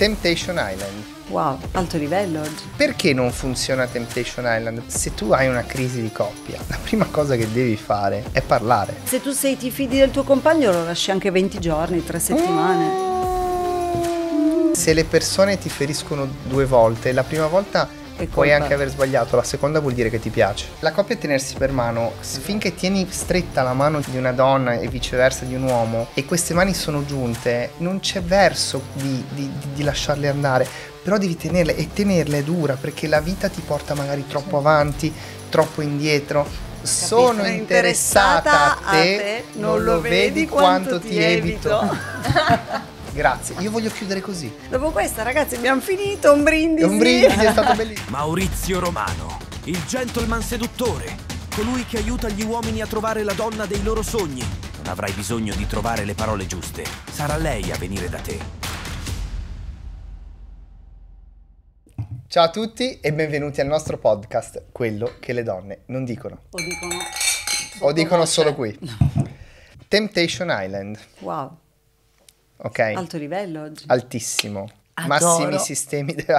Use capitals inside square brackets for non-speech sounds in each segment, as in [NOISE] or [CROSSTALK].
Temptation Island. Wow, alto livello oggi. Perché non funziona Temptation Island? Se tu hai una crisi di coppia, la prima cosa che devi fare è parlare. Se tu sei ti fidi del tuo compagno lo lasci anche 20 giorni, 3 settimane. Mm. Se le persone ti feriscono due volte, la prima volta Puoi anche aver sbagliato, la seconda vuol dire che ti piace. La coppia è tenersi per mano, finché tieni stretta la mano di una donna e viceversa di un uomo e queste mani sono giunte, non c'è verso di, di, di lasciarle andare, però devi tenerle e tenerle è dura perché la vita ti porta magari troppo avanti, troppo indietro. Capito? Sono interessata, interessata a, te, a te, non, non lo vedi quanto ti evito. evito. [LAUGHS] Grazie, io voglio chiudere così. Dopo questa, ragazzi, abbiamo finito. Un brindisi. Un brindisi, è stato bellissimo. [LAUGHS] Maurizio Romano, il gentleman seduttore, colui che aiuta gli uomini a trovare la donna dei loro sogni. Non avrai bisogno di trovare le parole giuste. Sarà lei a venire da te. Ciao a tutti e benvenuti al nostro podcast, quello che le donne non dicono. O dicono, o dicono solo qui. Temptation Island. Wow ok? Alto livello oggi. Altissimo. Adoro. Massimi sistemi, de-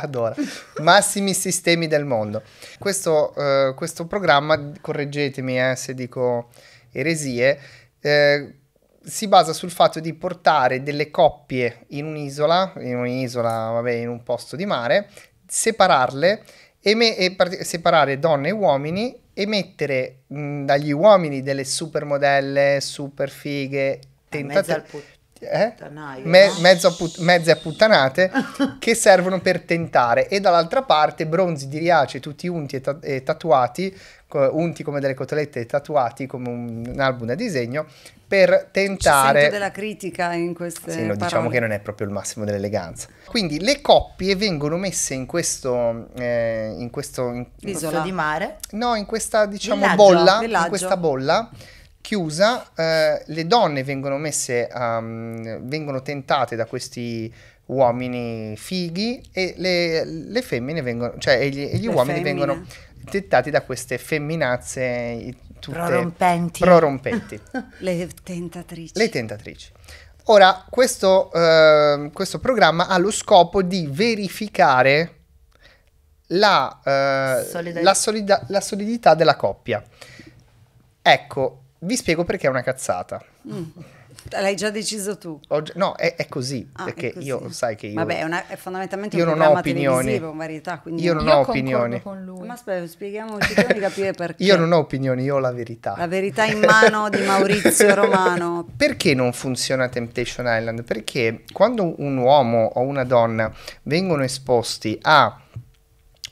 Massimi sistemi del mondo. Questo, eh, questo programma, correggetemi eh, se dico eresie, eh, si basa sul fatto di portare delle coppie in un'isola, in un'isola, vabbè, in un posto di mare, separarle e, me- e part- separare donne e uomini e mettere mh, dagli uomini delle supermodelle, super fighe, tentata- eh? Me- mezzo put- mezze apputtanate [LAUGHS] che servono per tentare e dall'altra parte bronzi di riace tutti unti e, ta- e tatuati unti come delle cotolette e tatuati come un, un album a disegno per tentare Ci della critica in queste sì, no, diciamo che non è proprio il massimo dell'eleganza quindi le coppie vengono messe in questo eh, in questo in... isola di mare no in questa diciamo villaggio, bolla villaggio. in questa bolla chiusa, eh, le donne vengono messe, um, vengono tentate da questi uomini fighi e le, le femmine vengono, cioè e gli, e gli uomini femmine. vengono tentati da queste femminazze tutte prorompenti. prorompenti. [LAUGHS] le tentatrici. Le tentatrici. Ora, questo, eh, questo programma ha lo scopo di verificare la, eh, la, solida- la solidità della coppia. Ecco, vi spiego perché è una cazzata. Mm. L'hai già deciso tu? Oggi, no, è, è così, ah, perché è così. io sai che io... Vabbè, è, una, è fondamentalmente io un non ho opinioni. Varietà, quindi io non io ho opinioni. con lui. Ma aspetta, spieghiamoci di capire perché. Io non ho opinioni, io ho la verità. La verità in mano di Maurizio [LAUGHS] Romano. perché non funziona Temptation Island? Perché quando un uomo o una donna vengono esposti a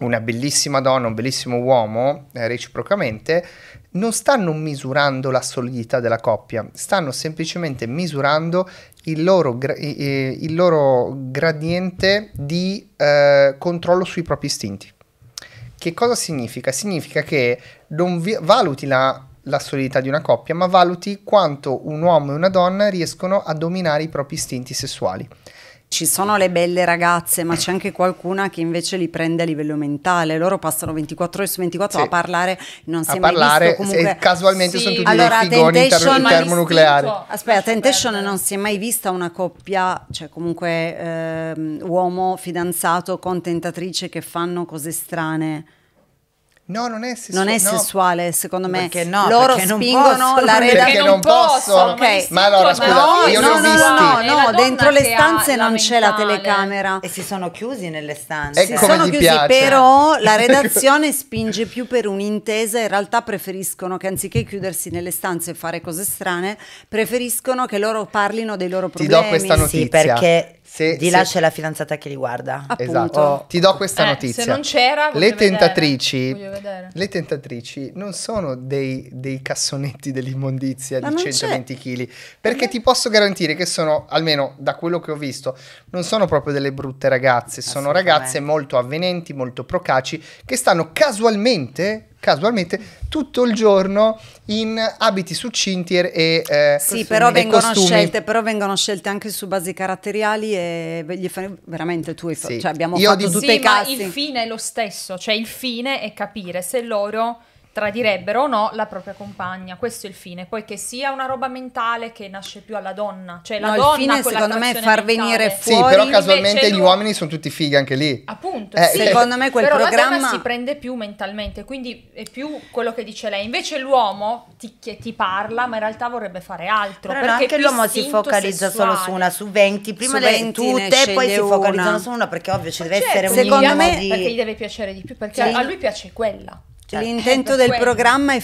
una bellissima donna, un bellissimo uomo, eh, reciprocamente, non stanno misurando la solidità della coppia, stanno semplicemente misurando il loro, gra- il loro gradiente di eh, controllo sui propri istinti. Che cosa significa? Significa che non vi- valuti la, la solidità di una coppia, ma valuti quanto un uomo e una donna riescono a dominare i propri istinti sessuali ci sono le belle ragazze, ma c'è anche qualcuna che invece li prende a livello mentale. Loro passano 24 ore su 24 sì. a parlare, non si è parlare, mai visto comunque... casualmente sì. sono tutti allora, dei figoni ter- termonucleare. Aspetta, Aspetta, Temptation non si è mai vista una coppia, cioè comunque ehm, uomo fidanzato con tentatrice che fanno cose strane. No, non è sessuale. Non è sessuale, no. secondo me. Perché no, loro perché spingono posso, la redazione. Perché non posso. Okay. Ma allora, scusa, no, io no, no, visti. No, no, eh, dentro le stanze non c'è la telecamera. E si sono chiusi nelle stanze. si sono chiusi, piace. però la [LAUGHS] redazione spinge più per un'intesa. In realtà preferiscono che anziché chiudersi nelle stanze e fare cose strane, preferiscono che loro parlino dei loro problemi. Ti do questa notizia. Sì, perché se, Di là se... c'è la fidanzata che li guarda. Esatto. Oh. Ti do questa eh, notizia. Se non c'era, le tentatrici, le tentatrici non sono dei, dei cassonetti dell'immondizia Ma di 120 kg. Perché ti posso garantire che sono, almeno da quello che ho visto, non sono proprio delle brutte ragazze. Sono ragazze molto avvenenti, molto procaci, che stanno casualmente casualmente tutto il giorno in abiti succinti e eh, sì però vengono, scelte, però vengono scelte anche su basi caratteriali e veramente tu hai sì. cioè abbiamo Io fatto di... tutte sì, i casi il fine è lo stesso cioè il fine è capire se loro tradirebbero o no la propria compagna. Questo è il fine. Poiché sia una roba mentale che nasce più alla donna. Cioè la no, donna il fine secondo me è far mentale. venire fuori. Sì, però casualmente gli uomini sono tutti fighi anche lì. Appunto. Eh, sì, secondo me quel però programma... la donna si prende più mentalmente, quindi è più quello che dice lei. Invece l'uomo ti, ti parla, ma in realtà vorrebbe fare altro. Però perché anche l'uomo si focalizza sessuale. solo su una, su 20. Prima su 20 tutte poi si focalizzano una. su una perché ovvio ci deve certo, essere un minimo me, di... Perché gli deve piacere di più, perché sì. a lui piace quella. Cioè, L'intento eh, del quello. programma è,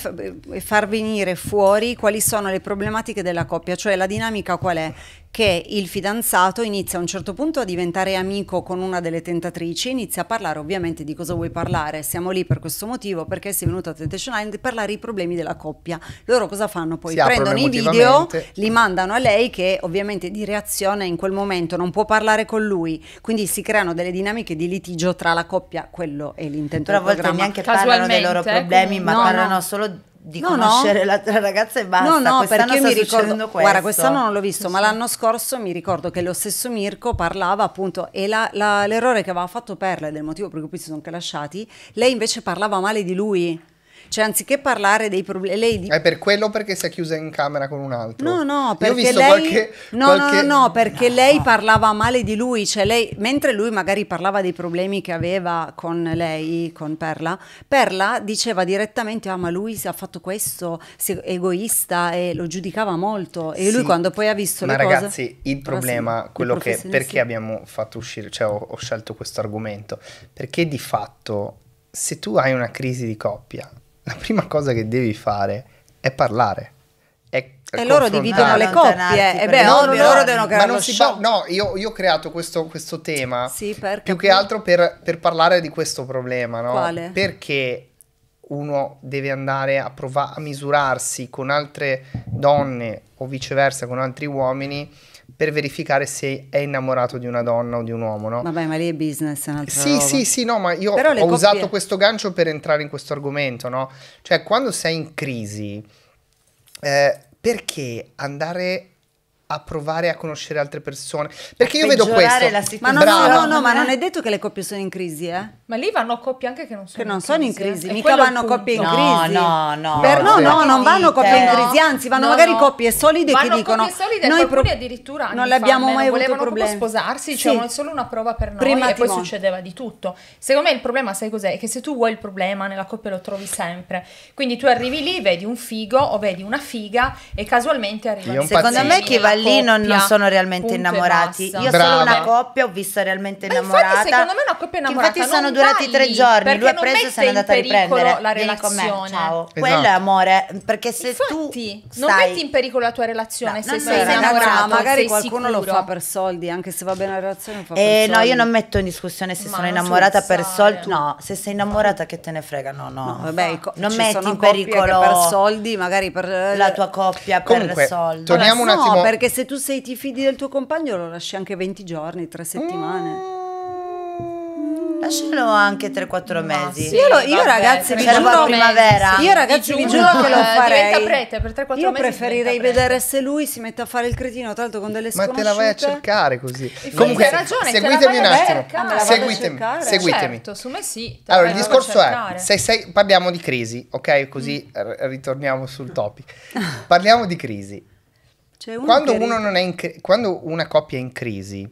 far venire fuori quali sono le problematiche della coppia, cioè la dinamica qual è? che il fidanzato inizia a un certo punto a diventare amico con una delle tentatrici, inizia a parlare ovviamente di cosa vuoi parlare, siamo lì per questo motivo, perché sei venuto a Temptation Island, parlare i problemi della coppia. Loro cosa fanno poi? Si Prendono i video, li mandano a lei che ovviamente di reazione in quel momento non può parlare con lui, quindi si creano delle dinamiche di litigio tra la coppia, quello è l'intento Però del programma. Però a volte neanche parlano dei loro problemi, ma eh, no, parlano no. solo di no, conoscere no. la ragazza e basta. No, no, perché io mi ricordo, questo. guarda, quest'anno non l'ho visto, sì, ma l'anno scorso mi ricordo che lo stesso Mirko parlava appunto e la, la, l'errore che aveva fatto Perla ed è il motivo per cui si sono anche lasciati, lei invece parlava male di lui. Cioè, anziché parlare dei problemi, lei di... È per quello perché si è chiusa in camera con un altro. No, no, perché lei... Qualche, no, qualche... no, no, no, perché no. lei parlava male di lui, cioè lei, mentre lui magari parlava dei problemi che aveva con lei, con Perla, Perla diceva direttamente, ah ma lui si ha fatto questo, si è egoista e lo giudicava molto. E sì, lui quando poi ha visto ma le ragazzi, cose... il ah, problema, sì, quello il che... Perché abbiamo fatto uscire, cioè ho, ho scelto questo argomento? Perché di fatto se tu hai una crisi di coppia la prima cosa che devi fare è parlare. È e loro dividono le coppie, e eh beh, no, no, no, loro devono creare ma può, No, io, io, ho creato questo, questo tema sì, per più che altro per, per, parlare di questo problema, no? Quale? Perché uno deve andare a provare a misurarsi con altre donne o viceversa con altri uomini per verificare se è innamorato di una donna o di un uomo, no? Vabbè, ma lì è business, è un'altra Sì, roba. sì, sì, no, ma io ho coppie... usato questo gancio per entrare in questo argomento, no? Cioè, quando sei in crisi, eh, perché andare a provare a conoscere altre persone. Perché io vedo questo. ma non, no, no, no, ma non è detto che le coppie sono in crisi, eh? Ma lì vanno coppie anche che non sono, che non in, sono crisi. in crisi. Eh. mica vanno punto. coppie in crisi. No, no, no. Per no, no, non vanno coppie in crisi, anzi vanno magari coppie solide vanno che dicono coppie solide, noi pro- addirittura non le abbiamo mai avuto problemi. proprio sposarsi, sì. cioè solo una prova per noi Prima e poi succedeva di tutto. Secondo me il problema sai cos'è? È che se tu vuoi il problema nella coppia lo trovi sempre. Quindi tu arrivi lì, vedi un figo o vedi una figa e casualmente arriva. Secondo me chi va lì lì non, non sono realmente innamorati. Io Brava. solo una coppia ho visto realmente innamorata. Ma infatti, secondo me una coppia innamorata. Che infatti sono durati tre giorni. Lui ha preso e se n'è andata a riprendere. La relazione. Ciao. Esatto. Quello è amore. Perché se infatti, tu. Stai... Non metti in pericolo la tua relazione no, se sei innamorato. Magari qualcuno lo fa per soldi, anche se va bene la relazione, fa per soldi. Eh, no, io non metto in discussione se sono innamorata per soldi. Eh. No, se sei innamorata, che te ne frega? No, no. non metti in pericolo per soldi, magari per la tua coppia, per soldi. Torniamo un attimo. perché perché se tu sei ti fidi del tuo compagno lo lasci anche 20 giorni, 3 settimane. Mm. Lascialo anche 3-4 mesi. Sì, io, lo, io vabbè, ragazzi, vi giuro, primavera. Io ragazzi, vi giuro che lo farei. Diventa prete per 3-4 mesi. Io preferirei vedere se lui si mette a fare il cretino, tra l'altro con delle scuole. Ma te la vai a cercare così. E Comunque, hai ragione, seguitemi un attimo. Eh, seguitemi, seguitemi. Certo, su me sì. Allora, il discorso è, se sei, parliamo di crisi, ok? Così mm. ritorniamo sul topic. Parliamo di crisi cioè uno quando, uno in, quando una coppia è in crisi,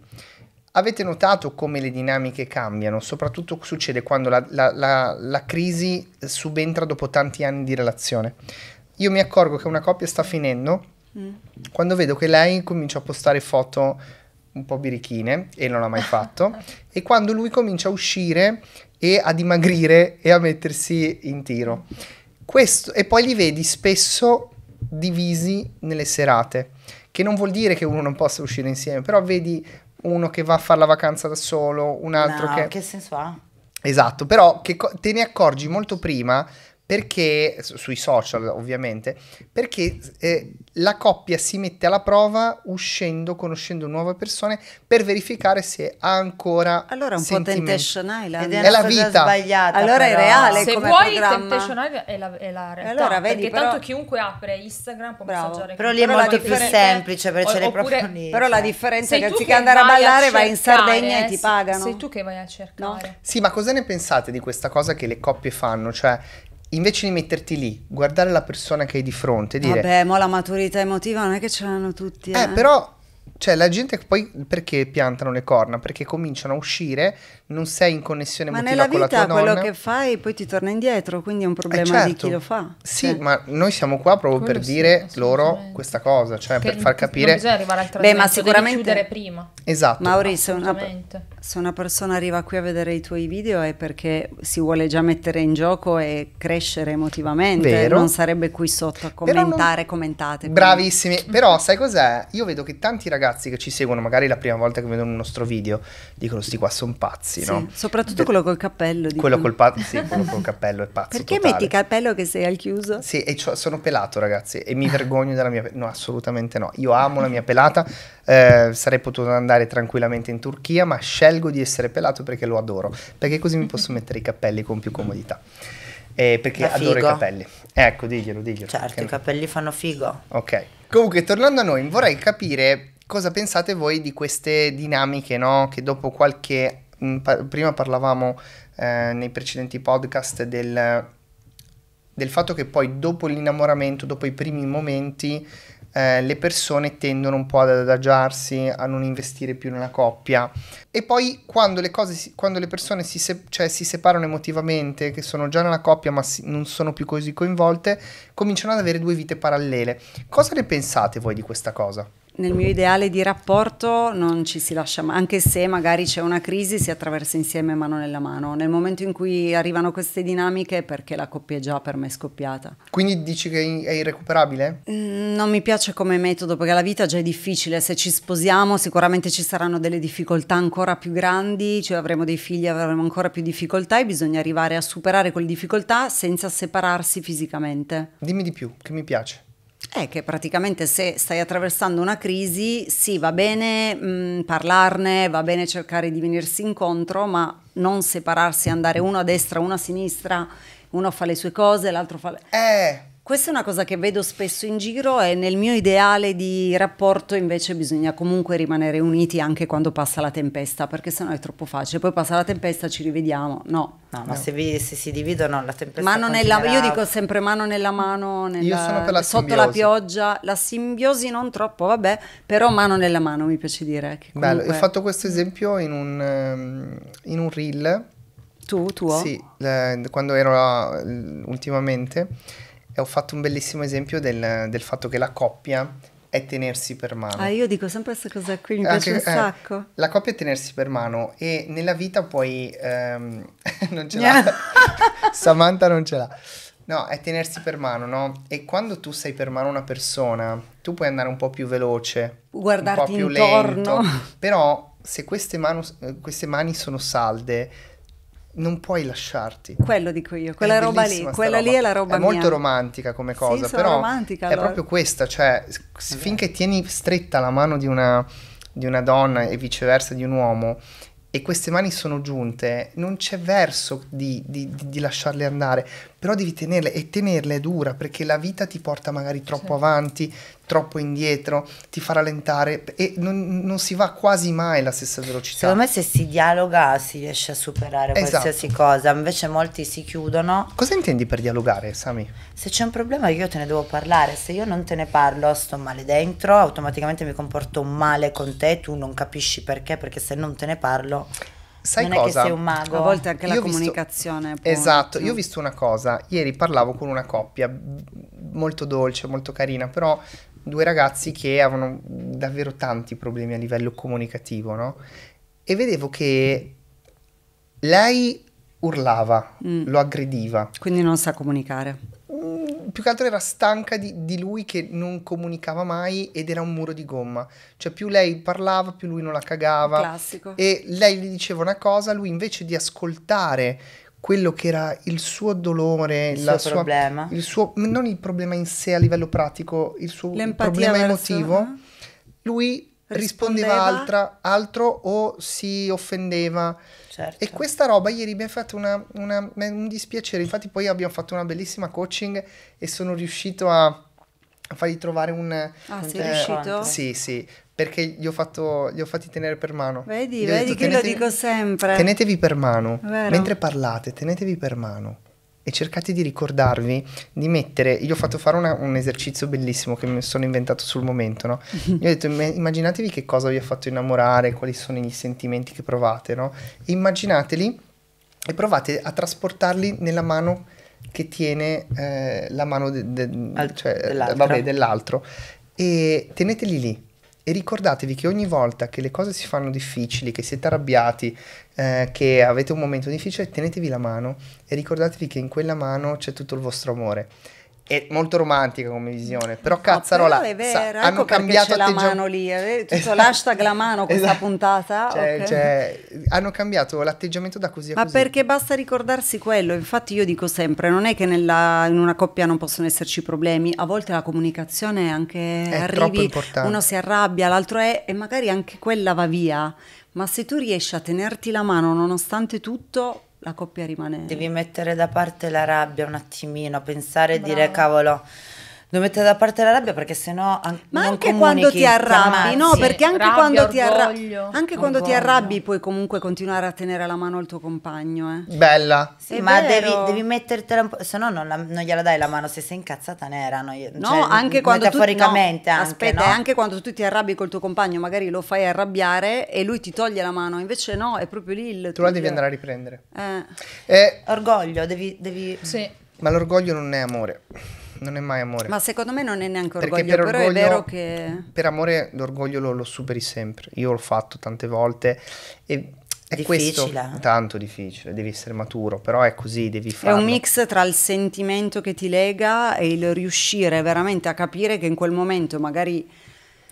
avete notato come le dinamiche cambiano? Soprattutto succede quando la, la, la, la crisi subentra dopo tanti anni di relazione. Io mi accorgo che una coppia sta finendo mm. quando vedo che lei comincia a postare foto un po' birichine e non l'ha mai fatto [LAUGHS] e quando lui comincia a uscire e a dimagrire e a mettersi in tiro. Questo, e poi li vedi spesso divisi nelle serate, che non vuol dire che uno non possa uscire insieme, però vedi uno che va a fare la vacanza da solo, un altro no, che... che senso ha? Esatto, però te ne accorgi molto prima perché sui social ovviamente, perché eh, la coppia si mette alla prova uscendo, conoscendo nuove persone per verificare se ha ancora Allora è un sentimenti. po' Temptation Island, è, è la vita sbagliata. Allora però. è reale se vuoi programma. Temptation Island è la, è la realtà, allora, vedi, perché però... tanto chiunque apre Instagram può Bravo. messaggiare. Però lì è molto più semplice perché ce oppure, proprio lì. Però la differenza è che anziché andare a ballare a vai in Sardegna eh, e ti eh, pagano. Sei tu che vai a cercare. No? Sì, ma cosa ne pensate di questa cosa che le coppie fanno? Cioè invece di metterti lì, guardare la persona che hai di fronte e dire... Vabbè, ma la maturità emotiva non è che ce l'hanno tutti. Eh, eh però, cioè, la gente poi perché piantano le corna? Perché cominciano a uscire non sei in connessione ma emotiva con la tua nonna. Ma nella vita quello che fai poi ti torna indietro, quindi è un problema eh certo. di chi certo. lo fa. Sì, cioè. ma noi siamo qua proprio quello per sì, dire loro questa cosa, cioè che per far capire... Non bisogna arrivare al traguardo, ma sicuramente... chiudere prima. Esatto. Mauri, se una, se una persona arriva qui a vedere i tuoi video è perché si vuole già mettere in gioco e crescere emotivamente, Vero. non sarebbe qui sotto a commentare, non... commentate. Bravissimi, però sai cos'è? Io vedo che tanti ragazzi che ci seguono, magari la prima volta che vedono un nostro video, dicono sti qua sono pazzi pazzi, sì, no? Soprattutto De- quello col cappello. Quello col, pa- sì, quello col, cappello è pazzo. Perché totale. metti cappello che sei al chiuso? Sì, e sono pelato, ragazzi, e mi vergogno della mia. Pe- no, assolutamente no. Io amo la mia pelata. Eh, sarei potuto andare tranquillamente in Turchia, ma scelgo di essere pelato perché lo adoro. Perché così mi posso mettere i cappelli con più comodità. Eh, perché adoro i capelli. Ecco, diglielo, diglielo. Certo, i capelli fanno figo. Ok. Comunque, tornando a noi, vorrei capire cosa pensate voi di queste dinamiche, no? Che dopo qualche Mm, prima parlavamo eh, nei precedenti podcast del, del, fatto che poi dopo l'innamoramento, dopo i primi momenti, eh, le persone tendono un po' ad adagiarsi, a non investire più nella coppia. E poi quando le, si, quando le persone si, se, cioè, si, separano emotivamente, che sono già nella coppia ma si, non sono più così coinvolte, cominciano ad avere due vite parallele. Cosa ne pensate voi di questa cosa? nel mio ideale di rapporto non ci si lascia mai, anche se magari c'è una crisi, si attraversa insieme mano nella mano. Nel momento in cui arrivano queste dinamiche è perché la coppia è già per me scoppiata. Quindi dici che è irrecuperabile? Mm, non mi piace come metodo perché la vita già è difficile, se ci sposiamo sicuramente ci saranno delle difficoltà ancora più grandi, cioè avremo dei figli, avremo ancora più difficoltà e bisogna arrivare a superare quelle difficoltà senza separarsi fisicamente. Dimmi di più, che mi piace. È che praticamente se stai attraversando una crisi, sì, va bene mh, mm, parlarne, va bene cercare di venirsi incontro, ma non separarsi, andare uno a destra, uno a sinistra, uno fa le sue cose, l'altro fa le... Eh! Questa è una cosa che vedo spesso in giro e nel mio ideale di rapporto invece bisogna comunque rimanere uniti anche quando passa la tempesta, perché sennò è troppo facile. Poi passa la tempesta, ci rivediamo. No. No, ma no. Se, vi, se, si dividono la tempesta mano continuerà. nella, Io dico sempre mano nella mano, nella, la sotto simbiosi. la pioggia, la simbiosi non troppo, vabbè, però mano nella mano mi piace dire. Che comunque... Bello, ho fatto questo esempio in un, ehm, in un reel. Tu, tuo? Sì, eh, quando ero eh, ultimamente ho fatto un bellissimo esempio del, del fatto che la coppia è tenersi per mano. Ah, io dico sempre questa cosa qui, mi Anche, piace un eh, sacco. La coppia è tenersi per mano e nella vita poi ehm, [LAUGHS] non ce l'ha. [LAUGHS] Samantha non ce l'ha. No, è tenersi per mano, no? E quando tu sei per mano una persona, tu puoi andare un po' più veloce, Guardarti un po' più intorno. lento, però se queste, manu- eh, queste mani sono salde, non puoi lasciarti. Quello dico io, quella roba lì, quella roba. lì è la roba è mia. È molto romantica come cosa, sì, però romantica, è allora. proprio questa, cioè finché tieni stretta la mano di una, di una donna e viceversa di un uomo e queste mani sono giunte, non c'è verso di, di, di, lasciarle andare, però devi tenerle e tenerle è dura perché la vita ti porta magari troppo certo. avanti, troppo indietro ti fa rallentare e non, non, si va quasi mai alla stessa velocità. Secondo me se si dialoga si riesce a superare esatto. qualsiasi cosa, invece molti si chiudono. Cosa intendi per dialogare, Sami? Se c'è un problema io te ne devo parlare, se io non te ne parlo sto male dentro, automaticamente mi comporto male con te, tu non capisci perché, perché se non te ne parlo... Sai non cosa? è che sei un mago. A volte anche io la comunicazione. Visto... Esatto, io ho visto una cosa, ieri parlavo con una coppia molto dolce, molto carina, però due ragazzi che avevano davvero tanti problemi a livello comunicativo, no? E vedevo che lei urlava, mm. lo aggrediva. Quindi non sa comunicare. Mm, più che altro era stanca di, di, lui che non comunicava mai ed era un muro di gomma. Cioè più lei parlava, più lui non la cagava. Classico. E lei gli diceva una cosa, lui invece di ascoltare quello che era il suo dolore, il suo sua, problema, il suo, non il problema in sé a livello pratico, il suo L'empatia problema verso... emotivo, uh-huh. lui rispondeva altra, altro o si offendeva. Certo. E questa roba ieri mi ha fatto una, una, un dispiacere, infatti poi abbiamo fatto una bellissima coaching e sono riuscito a fargli trovare un... Ah, eh, riuscito? Sì, sì, perché li ho, fatto, li ho, fatti tenere per mano. Vedi, vedi detto, che lo dico sempre. Tenetevi per mano, Vero. mentre parlate, tenetevi per mano e cercate di ricordarvi di mettere, io ho fatto fare una, un esercizio bellissimo che mi sono inventato sul momento, no? [LAUGHS] Io ho detto immaginatevi che cosa vi ha fatto innamorare, quali sono i sentimenti che provate, no? E immaginateli e provate a trasportarli nella mano che tiene eh, la mano de, de, Al, cioè, dell'altro. Vabbè, dell'altro e teneteli lì e ricordatevi che ogni volta che le cose si fanno difficili, che siete arrabbiati, eh, che avete un momento difficile, tenetevi la mano e ricordatevi che in quella mano c'è tutto il vostro amore è molto romantica come visione, però cazzarola però è vero, sa, ecco hanno cambiato la mano lì, eh, tutto esatto. l'hashtag la mano questa esatto. puntata. Cioè, okay. cioè, hanno cambiato l'atteggiamento da così a Ma così. perché basta ricordarsi quello, infatti io dico sempre, non è che nella, in una coppia non possono esserci problemi, a volte la comunicazione anche è arrivi, uno si arrabbia, l'altro è e magari anche quella va via, ma se tu riesci a tenerti la mano nonostante tutto la coppia rimane. Devi mettere da parte la rabbia un attimino, pensare e dire cavolo devo mettere da parte la rabbia perché sennò an- ma anche quando ti arrabbi no perché anche rabbia, quando, ti, arra- anche quando ti, arrabbi puoi comunque continuare a tenere la mano al tuo compagno eh. bella sì, ma devi, devi, mettertela un po' se no non, la, non, gliela dai la mano se sei incazzata nera no, cioè, no anche quando metaforicamente tu, no, anche, aspetta no? anche quando tu ti arrabbi col tuo compagno magari lo fai arrabbiare e lui ti toglie la mano invece no è proprio lì il tu la devi andare a riprendere eh. Eh. orgoglio devi, devi... Sì. ma l'orgoglio non è amore non è mai amore. Ma secondo me non è neanche orgoglio, per però è vero che... Per amore l'orgoglio lo, lo, superi sempre, io l'ho fatto tante volte e... È difficile. questo tanto difficile, devi essere maturo, però è così, devi fare. È un mix tra il sentimento che ti lega e il riuscire veramente a capire che in quel momento magari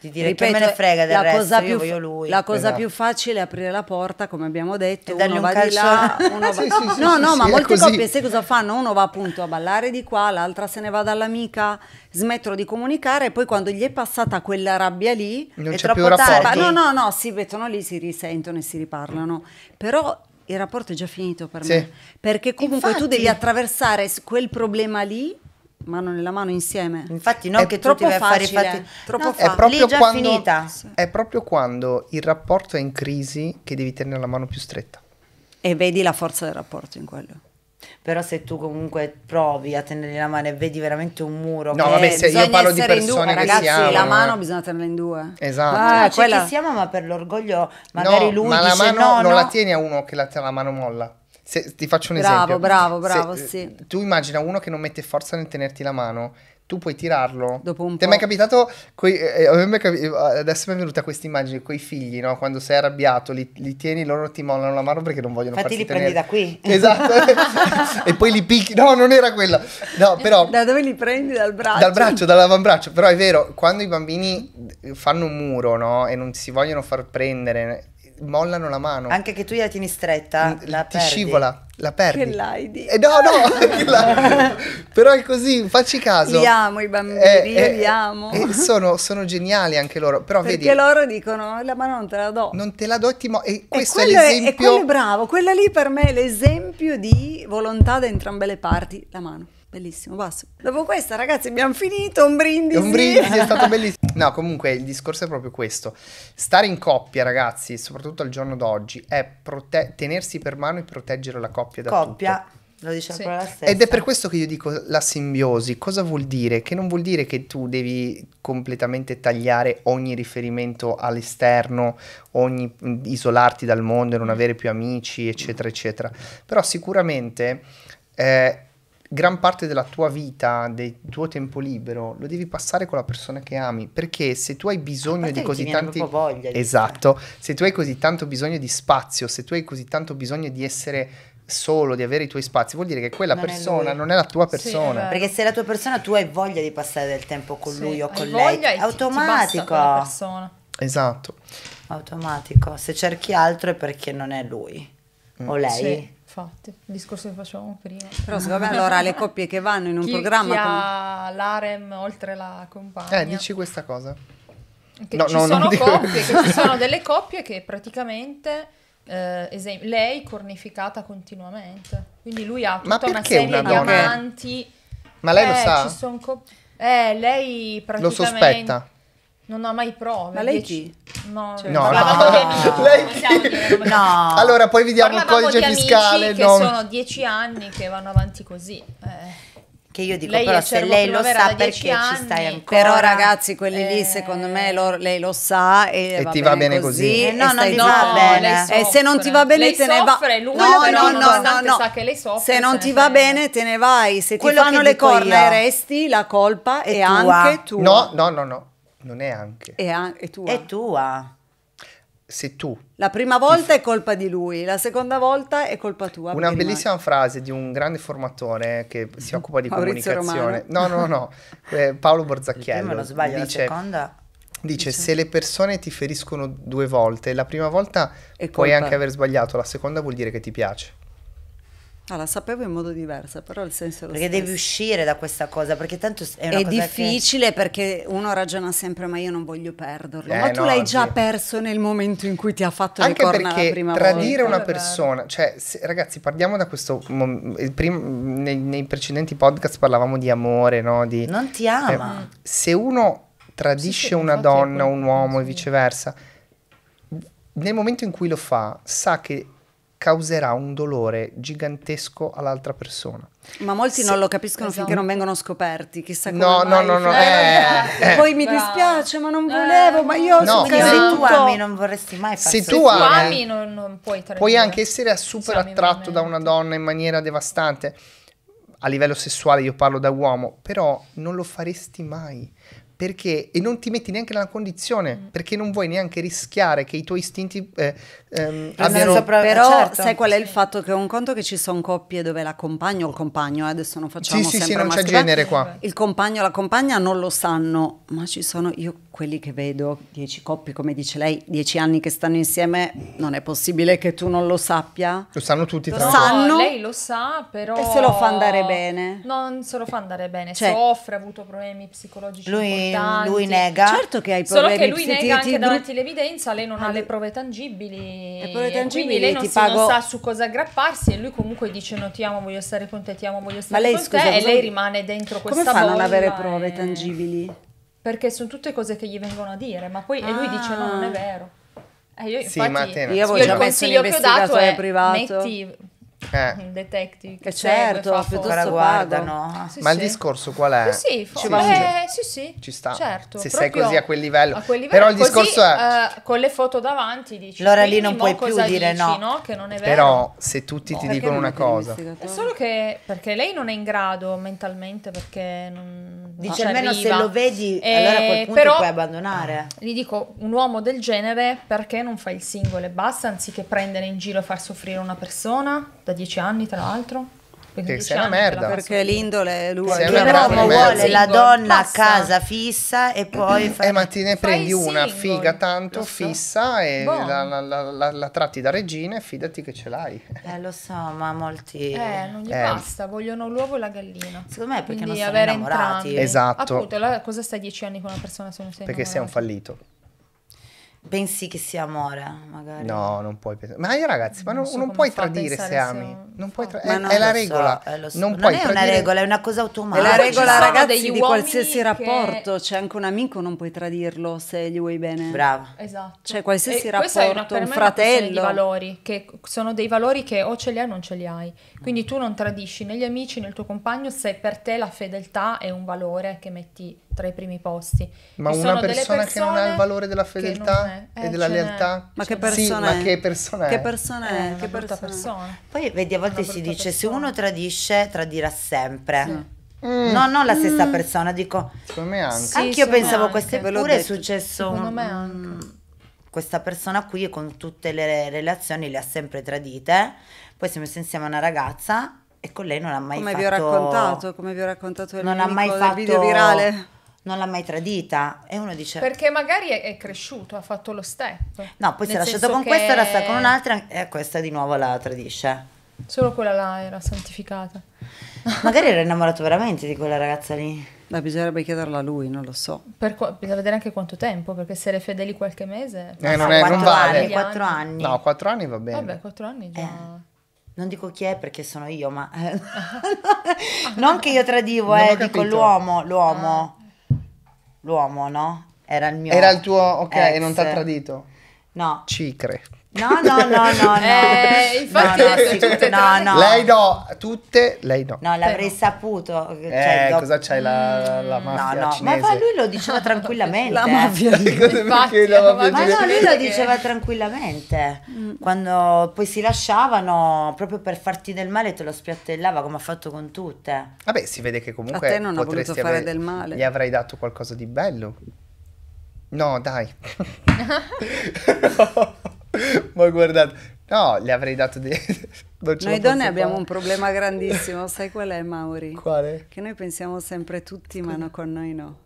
di dire Ripeto, che me ne frega del la resto, cosa più, io lui. La cosa esatto. più facile è aprire la porta, come abbiamo detto, e uno un va calcio... di là, uno [LAUGHS] va... sì, sì, sì, no, no, ma molte coppie sai cosa fanno? Uno va appunto a ballare di qua, l'altra se ne va dall'amica, smettono di comunicare e poi quando gli è passata quella rabbia lì, non è troppo tardi. No, no, no, si mettono lì, si risentono e si riparlano. Però il rapporto è già finito per me, perché comunque Infatti... tu devi attraversare quel problema lì mano nella mano insieme. Infatti, non è che troppo tu ti vai facile, a fare fatti... troppo no, facile. È proprio, quando, finita. è proprio quando il rapporto è in crisi che devi tenere la mano più stretta. E vedi la forza del rapporto in quello. Però se tu comunque provi a tenere la mano e vedi veramente un muro. No, vabbè, se io parlo di persone due, ragazzi, che si amano. la eh. mano bisogna tenerla in due. Esatto. Ah, ah quella... chi si ama, ma per l'orgoglio magari no, lui ma la mano no, non no. la tieni a uno che la, la mano molla. Se, ti faccio un bravo, esempio. Bravo, bravo, bravo, eh, sì. Tu immagina uno che non mette forza nel tenerti la mano, tu puoi tirarlo. Dopo un po'. Ti è mai capitato? Coi, eh, eh adesso mi è venuta questa immagine quei figli, no? Quando sei arrabbiato, li, li, tieni, loro ti mollano la mano perché non vogliono Infatti farti tenere. Infatti li prendi da qui. [LAUGHS] Esatto. [LAUGHS] e poi li picchi. No, non era quella. No, però... Da dove li prendi? Dal braccio? Dal braccio, dall'avambraccio. Però è vero, quando i bambini fanno un muro, no? E non si vogliono far prendere mollano la mano. Anche che tu la tieni stretta, N- la ti perdi. scivola, la perdi. Che laidi. Eh, no, no, [LAUGHS] però è così, facci caso. Li amo i bambini, eh, eh, li amo. Eh, sono, sono, geniali anche loro, però Perché vedi, loro dicono, la mano non te la do. Non te la do mo- e, e questo è l'esempio... E quello è bravo, quella lì per me è l'esempio di volontà da entrambe le parti, la mano. Bellissimo, basta. Dopo questa, ragazzi, abbiamo finito. Un brindisi. Un brindisi, è stato [LAUGHS] bellissimo. No, comunque il discorso è proprio questo. Stare in coppia, ragazzi, soprattutto al giorno d'oggi, è prote- tenersi per mano e proteggere la coppia da coppia. tutto. Lo dice sì. la stessa. Ed è per questo che io dico la simbiosi. Cosa vuol dire? Che non vuol dire che tu devi completamente tagliare ogni riferimento all'esterno, ogni, isolarti dal mondo e non avere più amici, eccetera, eccetera. Però sicuramente eh, gran parte della tua vita, del tuo tempo libero, lo devi passare con la persona che ami, perché se tu hai bisogno di così tanti voglia, Esatto, eh. se tu hai così tanto bisogno di spazio, se tu hai così tanto bisogno di essere solo di avere i tuoi spazi vuol dire che quella non persona è non è la tua persona sì, eh. perché se è la tua persona tu hai voglia di passare del tempo con sì, lui o con lei è automatico ti, ti esatto automatico se cerchi altro è perché non è lui Mm. o lei. Sì. Infatti, il discorso che facevamo prima. Però secondo me allora le coppie che vanno in un [LAUGHS] chi, programma... Chi ha con... l'harem oltre la compagna. Eh, dici questa cosa. Che no, ci no, sono coppie, che ci sono delle [LAUGHS] coppie che praticamente... Eh, esempio, lei cornificata continuamente. Quindi lui ha tutta una serie una di amanti. Ma lei eh, lo sa? Eh, lei praticamente... Lo sospetta? Non ho mai prove. Ma lei chi? No, cioè, no, no. lei chi? no. [LAUGHS] Allora poi vi diamo parlavamo il codice fiscale. Che non... sono dieci anni che vanno avanti così. Eh. Che io dico, lei però se lei lo sa perché anni, ci stai ancora. Però ragazzi, quelli eh... lì secondo me lo, lei lo sa e, e va ti va bene così. così. Eh, no, non ti no, bene. E se non ti va bene lei te ne vai. No, no, no, no, no. Sa che lei soffre, se non ti va bene te ne vai. Se Quello ti fanno le corna e resti, la colpa è, anche tua. No, no, no, no. Non è anche. È, an- è tua. È tua. Sei tu. La prima volta è colpa di lui, la seconda volta è colpa tua. Una bellissima frase di un grande formatore che si occupa di comunicazione. Romano. No, no, no, [LAUGHS] eh, Paolo Borzacchiello. Prima lo sbaglio, dice, la seconda. Dice, dice, se le persone ti feriscono due volte, la prima volta è puoi colpa. anche aver sbagliato, la seconda vuol dire che ti piace. Ah, la sapevo in modo diverso, però il senso è lo Perché stesso. devi uscire da questa cosa, perché tanto è una è difficile che... perché uno ragiona sempre ma io non voglio perderlo. Eh, ma tu no, l'hai già perso nel momento in cui ti ha fatto Anche le corna la prima tradire una persona, cioè se, ragazzi, parliamo da questo prim, nei, nei, precedenti podcast parlavamo di amore, no? Di, non ti ama. Eh, se uno tradisce sì, una donna, un uomo sì. e viceversa, nel momento in cui lo fa, sa che causerà un dolore gigantesco all'altra persona. Ma molti Se, non lo capiscono esatto. finché non vengono scoperti, chissà come. No, no, no, no. Eh, eh, Poi eh. mi dispiace, ma non eh. volevo, ma io no, se tu ami non vorresti mai farlo. Se tu ami, non, non puoi Puoi anche essere super attratto da una donna in maniera devastante. A livello sessuale io parlo da uomo, però non lo faresti mai perché e non ti metti neanche nella condizione mm. perché non vuoi neanche rischiare che i tuoi istinti eh, ehm, abbiano sopra... però certo. sai qual è il fatto che è un conto che ci sono coppie dove la compagna o il compagno eh, adesso non facciamo sì, sempre sì, sì, non c'è genere qua certo. il compagno o la compagna non lo sanno ma ci sono io quelli che vedo dieci coppie come dice lei dieci anni che stanno insieme non è possibile che tu non lo sappia lo sanno tutti lo tra sanno, lei lo sa però e se lo fa andare bene non se lo fa andare bene cioè, soffre ha avuto problemi psicologici lui importanti. Lui nega. Certo che hai problemi. Solo che lui nega anche davanti all'evidenza, lei non ha le prove tangibili. Le prove tangibili quindi lei non, pago... non sa su cosa aggrapparsi e lui comunque dice no ti amo, voglio stare con te, ti amo, voglio stare lei, con scusa, te e lei rimane dentro questa bolla. Come fa a non avere prove e... tangibili? Perché sono tutte cose che gli vengono a dire, ma poi ah. e lui dice no, non è ah. vero. Eh, io, infatti, sì, ma te io, io il consiglio che ho dato è privato. metti eh. eh detective che eh certo piuttosto guardano sì, ma sì. il discorso qual è? sì, sì, eh, sì, sì. ci sta certo, se sei così a quel livello, a quel livello però il così, discorso è uh, con le foto davanti dici allora lì non puoi più dire dici, no. no. che non è vero però se tutti no. ti perché dicono una cosa è solo che perché lei non è in grado mentalmente perché non dice almeno se lo vedi eh, allora a quel punto puoi abbandonare ah, gli dico un uomo del genere perché non fa il singolo e basta anziché prendere in giro e far soffrire una persona da dieci anni, tra l'altro. Perché eh, sei una merda. Perché l'indole è lui. Sei una l'uomo vuole la donna a casa fissa e poi fai... Eh ma te ne prendi una figa tanto, fissa e boh. la, la, tratti da regina e fidati che ce l'hai. Eh lo so, ma molti... Eh, non gli eh. basta, vogliono l'uovo e la gallina. Secondo me è perché non sono innamorati. Esatto. Appunto, cosa stai dieci anni con una persona se non sei Perché sei un fallito pensi che sia amore, magari. No, non puoi pensare. Ma io ragazzi, ma non, non, so non puoi tradire se ami. Se... Non puoi tra... è, non è, la so, regola. Eh, so. Non, puoi è tradire... una regola, è una cosa automatica. È la regola, ragazzi, di qualsiasi che... rapporto. C'è anche un amico, non puoi tradirlo se gli vuoi bene. Brava. Esatto. Cioè, qualsiasi e rapporto, un fratello. Sono valori, che sono dei valori che o ce li hai o non ce li hai. Quindi tu non tradisci né gli amici né il tuo compagno se per te la fedeltà è un valore che metti tra i primi posti. Ma Ci una persona che non ha il valore della fedeltà eh, e della lealtà? Ma cioè, che persona sì, è? Ma che persona che è? Persona eh, è? Eh, che persona. persona Poi vedi, a volte si dice persona. se uno tradisce, tradirà sempre. Sì. Mm. No, non la stessa mm. persona, dico. Secondo me anche. Sì, anch'io pensavo anche. queste eppure è successo. Secondo me mm, anche. Questa persona qui con tutte le relazioni le ha sempre tradite. Poi siamo insieme a una ragazza e con lei non ha mai come fatto... Vi ho raccontato, come vi ho raccontato, non ha mai fatto... video virale non l'ha mai tradita e uno dice perché magari è, cresciuto ha fatto lo step no poi si è lasciato con che... questa era sta con un'altra e questa di nuovo la tradisce solo quella là era santificata magari era [LAUGHS] innamorato veramente di quella ragazza lì ma bisognerebbe chiederla a lui non lo so per qua... bisogna vedere anche quanto tempo perché se le fedeli qualche mese eh, non, è, non vale anni, quattro anni no quattro anni va bene vabbè quattro anni già eh. Non dico chi è perché sono io, ma [LAUGHS] [LAUGHS] non che io tradivo, non eh, dico l'uomo, l'uomo. Ah l'uomo, no? Era il mio Era il tuo, ok, ex. e non ti ha tradito? No. Cicre. No, no, no, no, no. [LAUGHS] Eh, infatti no, no, sì, tutte, no, no. Lei no, tutte, lei no. No, l'avrei eh, saputo. Cioè, eh, do... cosa c'hai mm. [LAUGHS] [LAUGHS] la, la mafia no, no. Cinese. Ma lui lo diceva tranquillamente. la mafia. Infatti, la mafia ma no, lui lo diceva tranquillamente. Quando poi si lasciavano, proprio per farti del male te lo spiattellava come ha fatto con tutte. Vabbè, si vede che comunque... A te non ha voluto fare avere... del male. Gli avrei dato qualcosa di bello. No, dai. no. [LAUGHS] Ma guardate, no, le avrei dato di... [LAUGHS] Noi donne abbiamo un problema grandissimo, sai qual è Mauri? Quale? Che noi pensiamo sempre tutti, ma no, con noi no.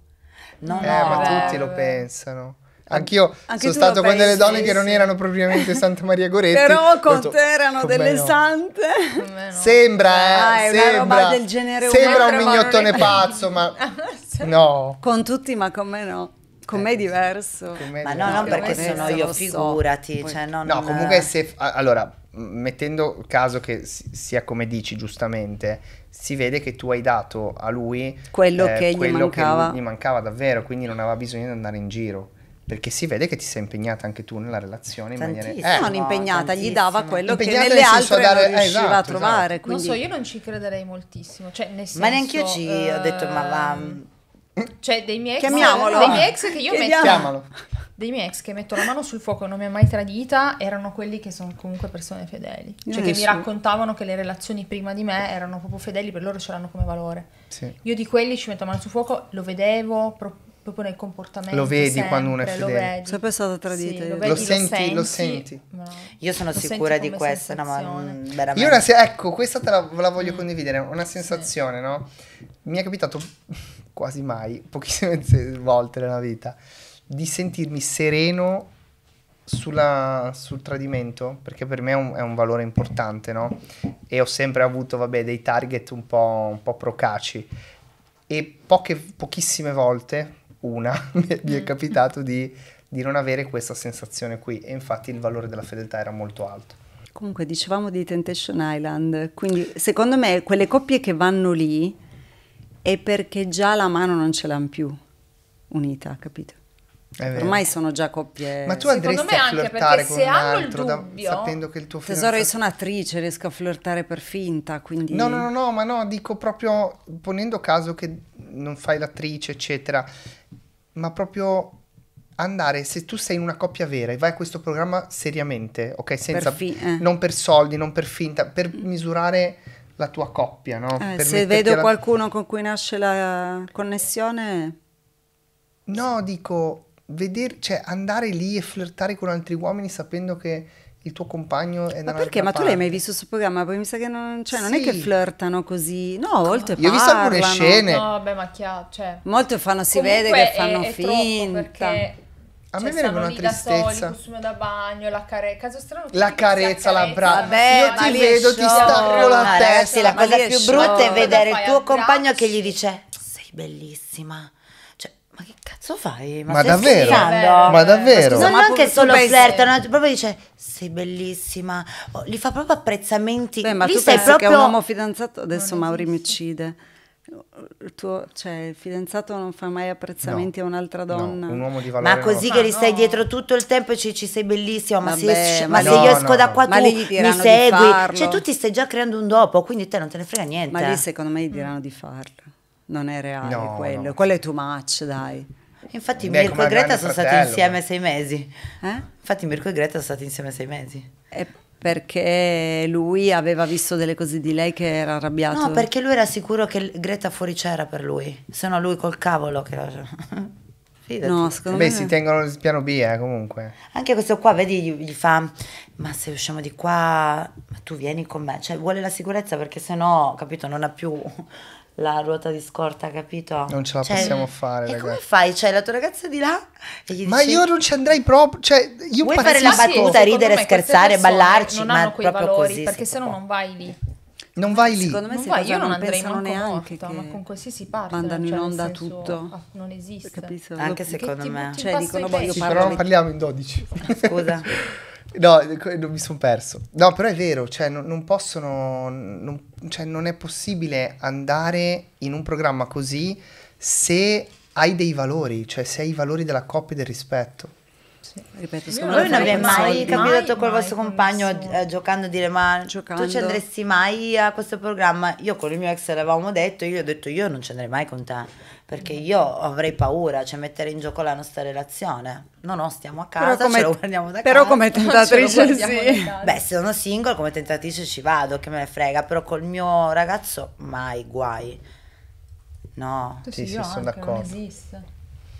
No, eh, no. ma tutti lo pensano. Anch'io Anche sono stato con delle donne che non erano propriamente Santa Maria Goretti. Però con detto, te erano con delle no. sante. No. Sembra, eh, ah, sembra, del genere sembra un mignottone pazzo, ma [LAUGHS] no. Con tutti, ma con me no. Con me è ecco. diverso. Con me Ma no, non perché sono io, figurati. So. Cioè, no, no comunque se... Allora, mettendo caso che sia come dici giustamente, si vede che tu hai dato a lui quello, eh, che, gli quello che, gli mancava davvero, quindi non aveva bisogno di andare in giro. Perché si vede che ti sei impegnata anche tu nella relazione in maniera... Eh, non impegnata, tantissimo. gli dava quello impegnata che nelle altre dare, non riusciva eh, esatto, a trovare. Esatto. Quindi... Non so, io non ci crederei moltissimo. Cioè, senso, ma neanche io ci ho detto, ma va ehm, cioè dei miei ex, Chiamiamolo. Dei miei ex che io metto... Chiamalo. Dei miei ex che metto la mano sul fuoco e non mi ha mai tradita erano quelli che sono comunque persone fedeli. Cioè che mi raccontavano che le relazioni prima di me erano proprio fedeli, per loro ce l'hanno come valore. Sì. Io di quelli ci metto la mano sul fuoco, lo vedevo, proprio proprio nel comportamento. Lo vedi sempre, quando uno è fedele. Lo Sempre stata tradita. Sì, lo, vedi, lo, senti, lo senti. Lo senti. Io sono lo sicura di questa, no, ma mm, veramente. Io una ecco, questa te la, la voglio mm. condividere, una sensazione, sì. no? Mi è capitato [LAUGHS] quasi mai, pochissime [LAUGHS] volte nella vita, di sentirmi sereno sulla, sul tradimento, perché per me è un, è un, valore importante, no? E ho sempre avuto, vabbè, dei target un po', un po procaci. E poche, pochissime volte, una, [LAUGHS] mi è mm. capitato di, di non avere questa sensazione qui e infatti il valore della fedeltà era molto alto. Comunque dicevamo di Temptation Island, quindi secondo me quelle coppie che vanno lì è perché già la mano non ce l'hanno più unita, capito? Ormai sono già coppie. Ma tu andresti a flirtare con un altro dubbio, da, sapendo che il tuo fidanzato. Tesoro, io sono attrice, riesco a flirtare per finta. Quindi... No, no, no, no, ma no, dico proprio ponendo caso che non fai l'attrice, eccetera, ma proprio andare, se tu sei in una coppia vera e vai a questo programma seriamente, ok? Senza, per fi- eh. Non per soldi, non per finta, per misurare la tua coppia, no? Eh, se vedo la... qualcuno con cui nasce la connessione. No, dico vedere, cioè andare lì e flirtare con altri uomini sapendo che il tuo compagno è da Ma perché? Ma parte. tu l'hai mai visto questo programma? Poi mi sa che non, cioè, non è che flirtano così. No, a volte Io ho visto alcune scene. No, beh, ma chiaro, cioè. Molte fanno, si Comunque vede che fanno è finta. Perché... A cioè, me viene una tristezza. Da soli, da bagno, la, care... strano, la carezza, l'abbraccio. Io ti vedo, ti stacco la no, testa. Ragazzi, la cosa più brutta è vedere il tuo compagno che gli dice sei bellissima So fai, ma, ma davvero? Schiando. Ma davvero? Ma non ma anche solo flirtano, proprio dice sei bellissima, oh, li fa proprio apprezzamenti. Beh, ma Lì tu sei pensi proprio... che un uomo fidanzato adesso Mauri mi uccide. Il, tuo, cioè, il fidanzato non fa mai apprezzamenti no, a un'altra donna. No, un ma così che li stai no. dietro tutto il tempo e ci, ci sei bellissimo. Ma, Vabbè, se, ma se io esco da qua tu mi segui. Cioè, tu ti stai già creando un dopo, quindi te non te ne frega niente. Ma lì secondo me gli diranno di farlo. Non è reale quello. Quello è too much, dai. Infatti Mirko e Greta sono fratello, stati insieme sei mesi. Eh? Infatti Mirko e Greta sono stati insieme sei mesi. E perché lui aveva visto delle cose di lei che era arrabbiato. No, perché lui era sicuro che Greta fuori c'era per lui. Se no lui col cavolo che [LAUGHS] Fidati. No, secondo Beh, me... si tengono il piano B, eh, comunque. Anche questo qua, vedi, gli, gli, fa, ma se usciamo di qua, tu vieni con me. Cioè, vuole la sicurezza perché sennò, capito, non ha più la ruota di scorta, capito? Non ce la cioè, possiamo fare. E ragazzi. come fai? C'è cioè, la tua ragazza di là? E gli ma dice, io non ci andrei proprio. Cioè, io Vuoi fare la battuta, sì, ridere, scherzare, ballarci, non ma proprio valori, così. Perché se no non vai lì. Non vai lì. Secondo me non vai, io non, non andrei manco neanche morta, ma con qualsiasi parte mandano cioè in onda senso, tutto. Ah, non esiste. Capito? Anche secondo me. Ti cioè, dicono, boh, io parlo. Però non parliamo in 12. Ah, scusa. [LAUGHS] No, mi sono perso. No, però è vero, cioè non, non possono, non, cioè non è possibile andare in un programma così se hai dei valori, cioè se hai i valori della coppia e del rispetto. ripeto, secondo me. Voi non avete mai capitato col mai, vostro compagno eh, giocando a dire ma giocando. tu ci andresti mai a questo programma? Io con il mio ex l'avevamo detto, io ho detto io non ci andrei mai con te perché io avrei paura, cioè mettere in gioco la nostra relazione. No, no, stiamo a casa, come, ce lo guardiamo da casa. Però come [LAUGHS] tentatrice sì. Beh, se sono single come tentatrice ci vado, che me ne frega, però col mio ragazzo mai guai. No. Sì, sì, sì sono d'accordo. Non esiste.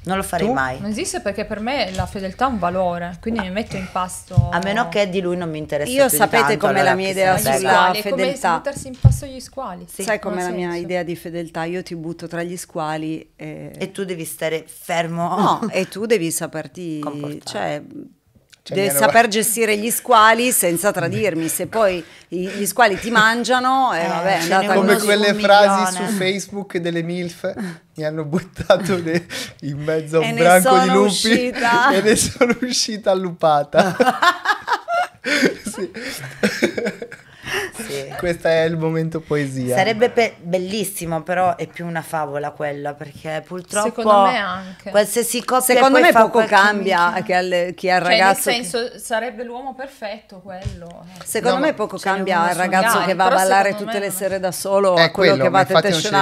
Non lo farei tu? mai. Non esiste perché per me la fedeltà è un valore, quindi ah. mi metto in pasto. A meno che di lui non mi interessa. Io sapete com'è allora la mia idea sulla squali, fedeltà. Come buttarsi in pasto gli squali. Sì, Sai com'è la senso. mia idea di fedeltà? Io ti butto tra gli squali e, e tu devi stare fermo. No, [LAUGHS] e tu devi saperti. Comportare. Cioè, cioè, De saper [LAUGHS] gestire gli squali senza tradirmi, se poi gli squali ti mangiano, eh, eh vabbè, è andata come quelle frasi milione. su Facebook delle MILF mi hanno buttato de- in mezzo a un e branco di lupi uscita. [LAUGHS] e ne sono uscita allupata. [LAUGHS] sì. [LAUGHS] Questo è il momento poesia. Sarebbe be bellissimo, però è più una favola quella, perché purtroppo Secondo me anche. qualsiasi cosa Secondo me poco cambia amica. che al, cioè, ragazzo nel senso che... sarebbe l'uomo perfetto quello. Eh. Secondo no, me poco cambia il ragazzo che va a ballare tutte le sere da solo a quello, che va a Temptation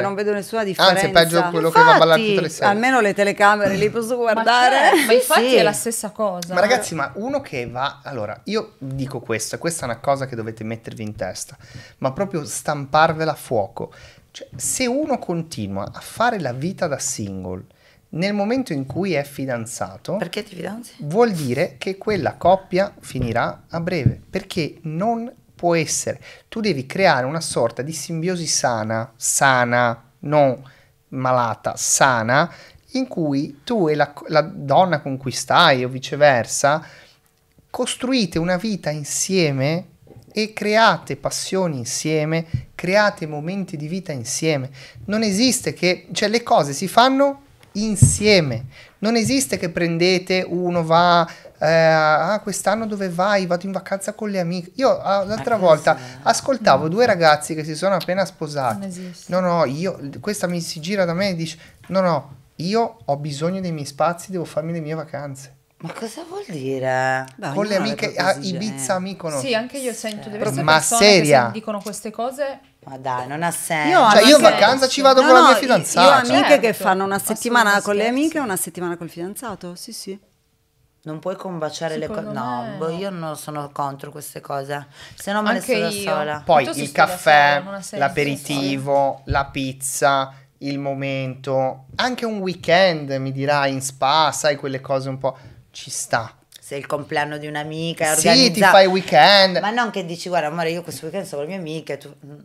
non vedo nessuna differenza. Anzi, peggio quello che va a ballare tutte le sere. Almeno le telecamere li posso guardare. Ma, infatti è la stessa cosa. Ma ragazzi, ma uno che va Allora, io dico questo, questa è una cosa che dovete mettervi mettervi in testa, ma proprio stamparvela a fuoco. Cioè, se uno continua a fare la vita da single nel momento in cui è fidanzato, perché ti fidanzi? Vuol dire che quella coppia finirà a breve, perché non può essere. Tu devi creare una sorta di simbiosi sana, sana, non malata, sana, in cui tu e la, la donna con cui stai o viceversa costruite una vita insieme e create passioni insieme, create momenti di vita insieme. Non esiste che, cioè le cose si fanno insieme. Non esiste che prendete uno va eh, ah, quest'anno dove vai? Vado in vacanza con le amiche. Io l'altra ah, volta sì. ascoltavo no. Mm. due ragazzi che si sono appena sposati. No, no, io questa mi si gira da me e dice: "No, no, io ho bisogno dei miei spazi, devo farmi le mie vacanze". Ma cosa vuol dire? Dai, con le amiche a ah, Ibiza amico Sì, anche io sento sì. delle ma seria. che dicono queste cose. Ma dai, non ha senso. Io, cioè, io in vacanza ci vado no, con no, la mia fidanzata. Io ho amiche certo. che fanno una settimana con le amiche e una settimana col fidanzato. Sì, sì. Non puoi combaciare Secondo le cose. No, boh, io non sono contro queste cose. Se no me anche ne sto io. da sola. Poi il caffè, sola, l'aperitivo, la pizza, il momento, anche un weekend, mi dirai, in spa, sai, quelle cose un po' ci sta. Se il compleanno di un'amica, sì, ti fai il weekend. Ma non che dici, guarda, amore, io questo weekend sono con le mie amiche, tu... Ma, mm, mm,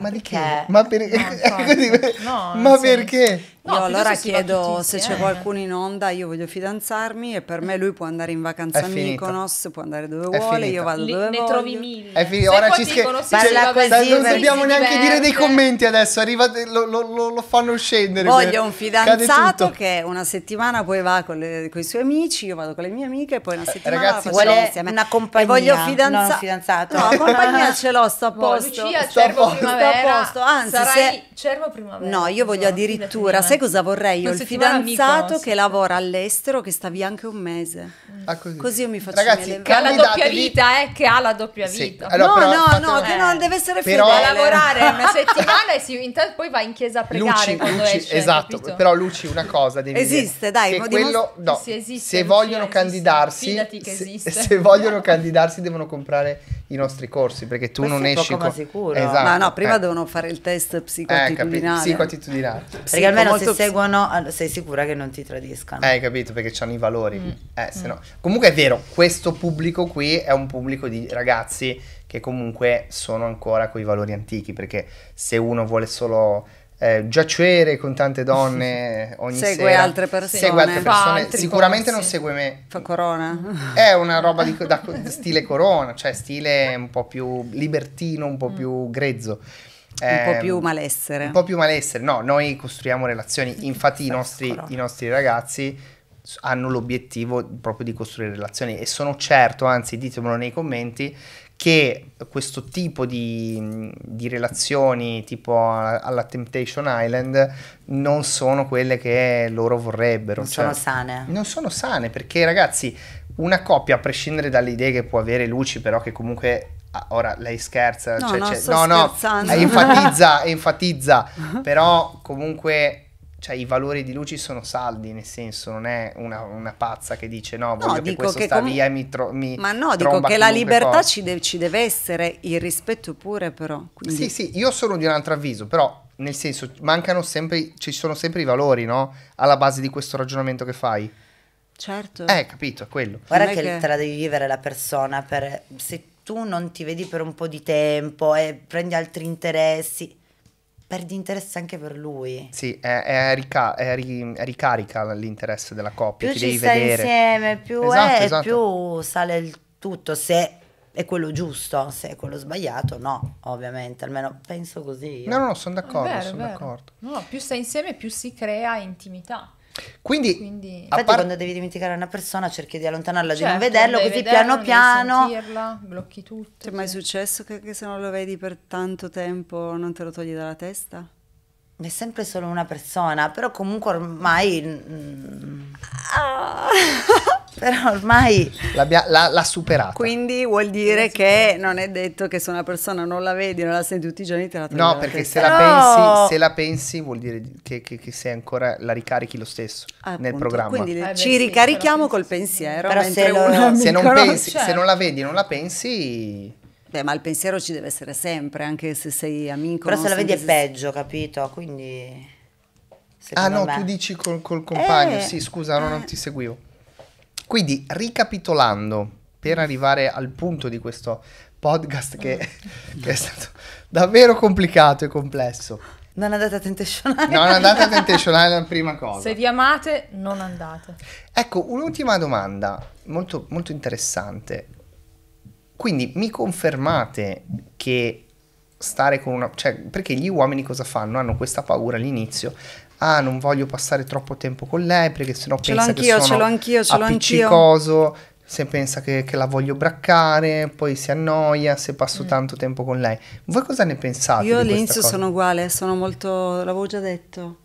ma di che? Ma, perché? no, [LAUGHS] no, ma so. perché? No, io allora chiedo se c'è qualcuno in onda, io voglio fidanzarmi e per me lui può andare in vacanza a Mykonos, può andare dove vuole, io vado dove ne voglio. Ne trovi mille. È finita, ora ci scherzi. Parla non dobbiamo neanche dire dei commenti adesso, lo, fanno scendere. Voglio un [LAUGHS] fidanzato che una settimana poi va con, i suoi amici, io vado con le mie amiche e poi una settimana Ragazzi, con facciamo insieme. una compagnia, e voglio un fidanzato. No, compagnia ce l'ho, sto a posto. Lucia, sto cervo primavera. Sarai cervo primavera. No, io voglio addirittura, se sai cosa vorrei io? Il fidanzato che lavora all'estero che sta via anche un mese. Ah, così. così. io mi faccio Ragazzi, che ha la doppia vita, eh, che ha la doppia sì. vita. Allora, no, però, no, fate... no, che non deve essere però... fedele. Però... lavorare una settimana e si, intanto poi va in chiesa a pregare Luci, Luci esce, Esatto, capito? però Luci una cosa devi Esiste, dire, dai, quello, dimos- no, se, esiste, se vogliono candidarsi se, se vogliono candidarsi devono comprare i nostri corsi perché tu Questo non esci con... sicuro. Esatto, ma no, eh. prima eh. devono fare il test psicoattitudinale. Eh, psicoattitudinale. Perché almeno se seguono sei sicura che non ti tradiscano. Eh, capito, perché c'hanno i valori. Mm. Eh, mm. No. Comunque è vero, questo pubblico qui è un pubblico di ragazzi che comunque sono ancora con i valori antichi, perché se uno vuole solo eh, giacere con tante donne [LAUGHS] ogni segue sera. Altre persone. Segue altre persone. Altri, sicuramente forse. non segue me. Fa corona. È una roba di, da, stile corona, cioè stile un po' più libertino, un po' mm. più grezzo. Eh, un po' più ehm, malessere. Un po' più malessere. No, noi costruiamo relazioni. [LAUGHS] Infatti i nostri, i nostri ragazzi hanno l'obiettivo proprio di costruire relazioni e sono certo, anzi ditemelo nei commenti, che questo tipo di, di, relazioni tipo alla Temptation Island non sono quelle che loro vorrebbero. Non cioè, sono sane. Non sono sane perché ragazzi una coppia a prescindere dalle idee che può avere Luci però che comunque ah, ora lei scherza, no cioè, no, cioè, no, no eh, enfatizza, [LAUGHS] enfatizza però comunque cioè i valori di luci sono saldi, nel senso non è una, una pazza che dice no, voglio no, che questo che sta com... via e mi, tro- mi Ma no, dico che la libertà ci, de- ci, deve essere, il rispetto pure però. Quindi... Sì, sì, io sono di un altro avviso, però nel senso mancano sempre, ci sono sempre i valori, no? Alla base di questo ragionamento che fai. Certo. Eh, capito, è quello. Guarda che, che, te la devi vivere la persona, per, se tu non ti vedi per un po' di tempo e prendi altri interessi perdi interesse anche per lui. Sì, è, è, rica- è, ri- è ricarica l'interesse della coppia. Più ci stai vedere. insieme, più, esatto, è, esatto. più sale il tutto. Se è quello giusto, se è quello sbagliato, no, ovviamente, almeno penso così. Io. No, no, sono d'accordo, sono d'accordo. No, più stai insieme, più si crea intimità. Quindi, Quindi... infatti, par... quando devi dimenticare una persona, cerchi di allontanarla, certo, di non certo, vederlo, così vederlo, piano piano. Sentirla, blocchi tutto. Ti cioè, è mai successo che, che se non lo vedi per tanto tempo non te lo togli dalla testa? è sempre solo una persona, però comunque ormai... Mm. mm. Ah. [LAUGHS] però ormai l'ha superata. Quindi vuol dire che non è detto che se una persona non la vedi, non la senti tutti i giorni, te la No, perché se, però... la pensi, se la, pensi, vuol dire che, che, che se ancora la ricarichi lo stesso ah, nel programma. Quindi ah, beh, ci sì, ricarichiamo col pensiero. Però se, lo... uno, se, non [LAUGHS] pensi, se non la vedi, non la pensi... Beh, ma il pensiero ci deve essere sempre, anche se sei amico. Però se la vedi è peggio, capito? Quindi... Ah no, me. tu dici col, col compagno, eh, sì scusa, eh. non ti seguivo. Quindi ricapitolando, per arrivare al punto di questo podcast che, mm. [LAUGHS] che è stato davvero complicato e complesso. Non andate a Temptation Island. Non andate a Temptation Island, prima [LAUGHS] cosa. Se vi amate, non andate. Ecco, un'ultima domanda molto, molto interessante. Quindi mi confermate che stare con una... cioè, perché gli uomini cosa fanno? Hanno questa paura all'inizio ah non voglio passare troppo tempo con lei perché sennò ce pensa che sono ce l'ho anch'io, ce l'ho appiccicoso, se pensa che, che, la voglio braccare, poi si annoia se passo mm. tanto tempo con lei. Voi cosa ne pensate? Io all'inizio sono uguale, sono molto, l'avevo già detto.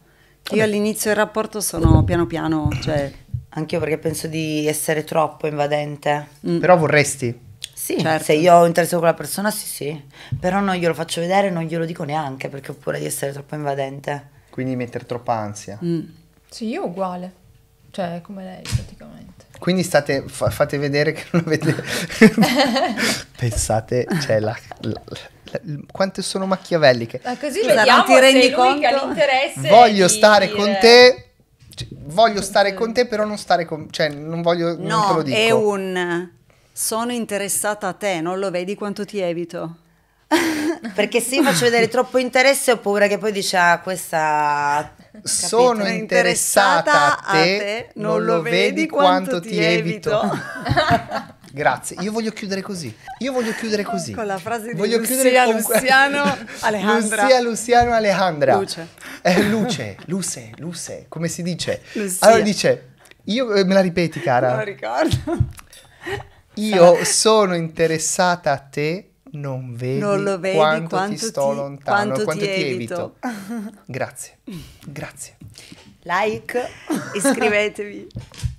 Io all'inizio del rapporto sono piano piano, cioè... Anch'io perché penso di essere troppo invadente. Mm. Però vorresti? Sì, certo. se io ho interesse con quella persona, sì, sì. Però non glielo faccio vedere, non glielo dico neanche perché ho paura di essere troppo invadente quindi mettere troppa ansia. Mm. Sì, io uguale, cioè come lei praticamente. Quindi state, fa, fate vedere che non avete... [LAUGHS] Pensate, cioè la, la, la, quante sono macchiavelliche Ma così cioè, vediamo ti rendi conto. Voglio di, stare con te... Cioè, voglio stare con te, però non stare con... Cioè, non voglio... No, non te lo dico. è un... Sono interessata a te, non lo vedi quanto ti evito? [LAUGHS] Perché se io faccio vedere troppo interesse ho paura che poi dici ah questa... Sono capito? interessata a te, a te, non lo vedi quanto ti evito. evito. [LAUGHS] Grazie, io voglio chiudere così. Io voglio chiudere così. Con la frase di voglio Lucia, con... Luciano, [LAUGHS] Alejandra. Lucia, Luciano, Alejandra. Luce. Eh, luce, luce, luce, come si dice? Lucia. Allora dice, io, eh, me la ripeti cara? Non la ricordo. Io sono interessata a te, non vedi, non lo vedi quanto, quanto ti sto ti, lontano, quanto, quanto ti, ti evito. evito. [LAUGHS] grazie, grazie. Like, iscrivetevi. [LAUGHS]